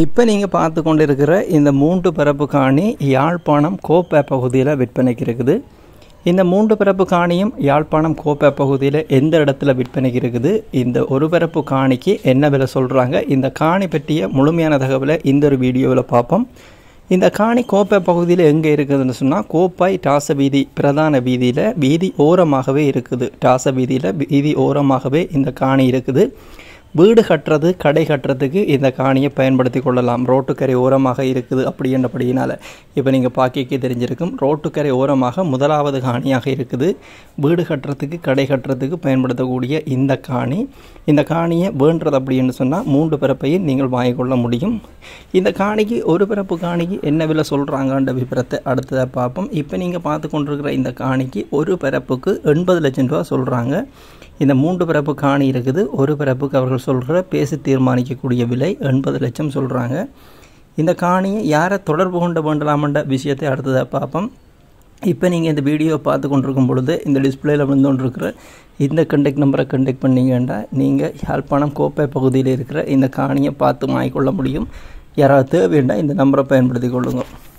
இப்போ நீங்கள் பார்த்து கொண்டு இருக்கிற இந்த மூன்று பிறப்பு காணி யாழ்ப்பாணம் கோப்பை பகுதியில் விற்பனைக்கு இருக்குது இந்த மூன்று பிறப்பு காணியும் யாழ்ப்பாணம் கோப்பை பகுதியில் எந்த இடத்துல விற்பனைக்கு இருக்குது இந்த ஒரு பிறப்பு காணிக்கு என்ன விலை சொல்கிறாங்க இந்த காணி பற்றிய முழுமையான தகவலை இந்த ஒரு வீடியோவில் பார்ப்போம் இந்த காணி கோப்பை பகுதியில் எங்கே இருக்குதுன்னு சொன்னால் கோப்பாய் டாச வீதி பிரதான வீதியில் வீதி ஓரமாகவே இருக்குது டாச வீதியில் வீதி ஓரமாகவே இந்த காணி இருக்குது வீடு கட்டுறது கடை கட்டுறதுக்கு இந்த காணியை பயன்படுத்தி கொள்ளலாம் ரோட்டுக்கரை ஓரமாக இருக்குது அப்படி இப்போ நீங்கள் பாக்கிக்கு தெரிஞ்சிருக்கும் ரோட்டுக்கரை ஓரமாக முதலாவது காணியாக இருக்குது வீடு கட்டுறதுக்கு கடை கட்டுறதுக்கு பயன்படுத்தக்கூடிய இந்த காணி இந்த காணியை வேண்டது அப்படின்னு சொன்னால் மூன்று பிறப்பையும் நீங்கள் கொள்ள முடியும் இந்த காணிக்கு ஒரு பிறப்பு காணிக்கு என்ன விலை சொல்கிறாங்கன்ற விபரத்தை அடுத்ததாக பார்ப்போம் இப்போ நீங்கள் பார்த்து கொண்டிருக்கிற இந்த காணிக்கு ஒரு பிறப்புக்கு எண்பது லட்சம் ரூபா சொல்கிறாங்க இந்த மூன்று பிறப்பு காணி இருக்குது ஒரு பிறப்புக்கு அவர்கள் சொல்கிற பேசி தீர்மானிக்கக்கூடிய விலை எண்பது லட்சம் சொல்கிறாங்க இந்த காணியை யாரை தொடர்பு கொண்டு வேண்டலாமன்ற விஷயத்தை அடுத்ததாக பார்ப்போம் இப்போ நீங்கள் இந்த வீடியோ பார்த்து கொண்டிருக்கும் பொழுது இந்த டிஸ்பிளேயில் கொண்டு கொண்டிருக்கிற இந்த கண்டெக்ட் நம்பரை கண்டெக்ட் பண்ணிங்கன்னா நீங்கள் யாழ்ப்பாணம் கோப்பை பகுதியில் இருக்கிற இந்த காணியை பார்த்து வாங்கிக்கொள்ள முடியும் யாராவது தேவைண்டா இந்த நம்பரை பயன்படுத்தி கொள்ளுங்கள்